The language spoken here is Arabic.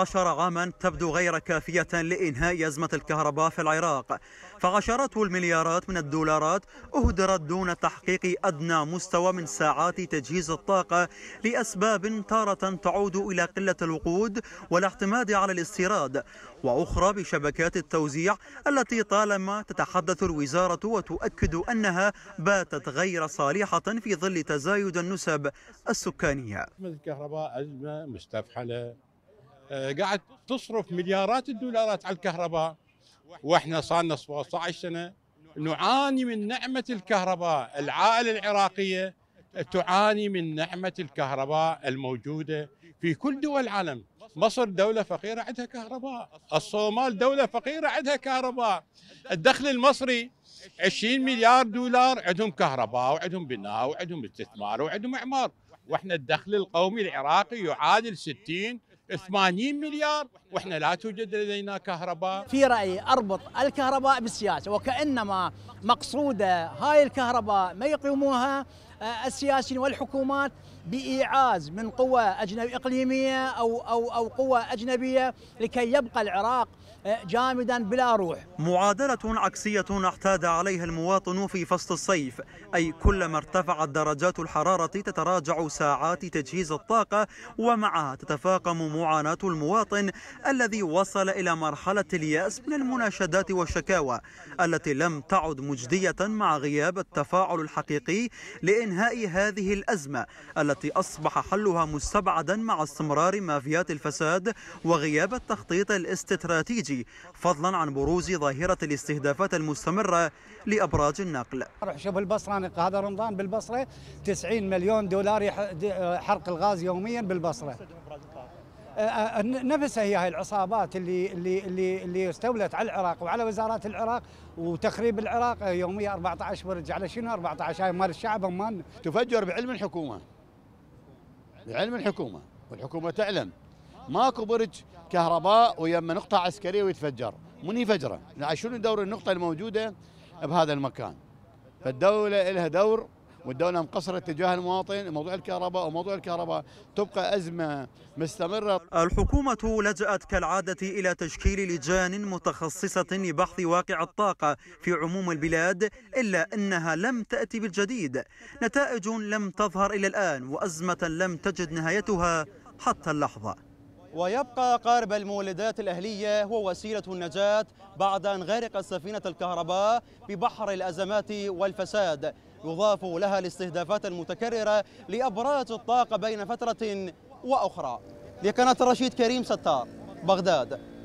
عشر عاما تبدو غير كافية لإنهاء أزمة الكهرباء في العراق فعشرات المليارات من الدولارات أهدرت دون تحقيق أدنى مستوى من ساعات تجهيز الطاقة لأسباب تارة تعود إلى قلة الوقود والاعتماد على الاستيراد وأخرى بشبكات التوزيع التي طالما تتحدث الوزارة وتؤكد أنها باتت غير صالحة في ظل تزايد النسب السكانية الكهرباء أزمة مستفحلة آه، قاعد تصرف مليارات الدولارات على الكهرباء واحنا صار لنا 17 سنه نعاني من نعمه الكهرباء، العائله العراقيه تعاني من نعمه الكهرباء الموجوده في كل دول العالم، مصر دوله فقيره عندها كهرباء، الصومال دوله فقيره عندها كهرباء، الدخل المصري 20 مليار دولار عندهم كهرباء وعندهم بناء وعندهم استثمار وعندهم اعمار، واحنا الدخل القومي العراقي يعادل 60 80 مليار واحنا لا توجد لدينا كهرباء في رايي اربط الكهرباء بالسياسه وكانما مقصوده هاي الكهرباء ما يقيموها آه، السياسيين والحكومات بايعاز من قوى اجنبيه اقليميه او او او قوى اجنبيه لكي يبقى العراق آه، جامدا بلا روح. معادله عكسيه اعتاد عليها المواطن في فصل الصيف، اي كلما ارتفعت درجات الحراره تتراجع ساعات تجهيز الطاقه ومعها تتفاقم معاناه المواطن الذي وصل الى مرحله الياس من المناشدات والشكاوى التي لم تعد مجديه مع غياب التفاعل الحقيقي لإن انهاء هذه الازمه التي اصبح حلها مستبعدا مع استمرار مافيات الفساد وغياب التخطيط الاستراتيجي فضلا عن بروز ظاهره الاستهدافات المستمره لابراج النقل. روح شوف البصره هذا رمضان بالبصره 90 مليون دولار حرق الغاز يوميا بالبصره. نفسها هي هاي العصابات اللي اللي اللي اللي استولت على العراق وعلى وزارات العراق وتخريب العراق يوميا 14 برج على شنو 14 هاي مال الشعب امان تفجر بعلم الحكومه بعلم الحكومه والحكومه تعلم ماكو برج كهرباء ويما نقطه عسكريه ويتفجر من يفجره شنو دور النقطه الموجوده بهذا المكان فالدوله لها دور والدولة مقصرة تجاه المواطن موضوع الكهرباء وموضوع الكهرباء تبقى أزمة مستمرة الحكومة لجأت كالعادة إلى تشكيل لجان متخصصة لبحث واقع الطاقة في عموم البلاد إلا أنها لم تأتي بالجديد نتائج لم تظهر إلى الآن وأزمة لم تجد نهايتها حتى اللحظة ويبقى قارب المولدات الأهلية هو وسيلة النجاة بعد أن غرقت سفينة الكهرباء ببحر الأزمات والفساد يضاف لها الاستهدافات المتكررة لأبراج الطاقة بين فترة وأخرى لقناة الرشيد كريم ستار بغداد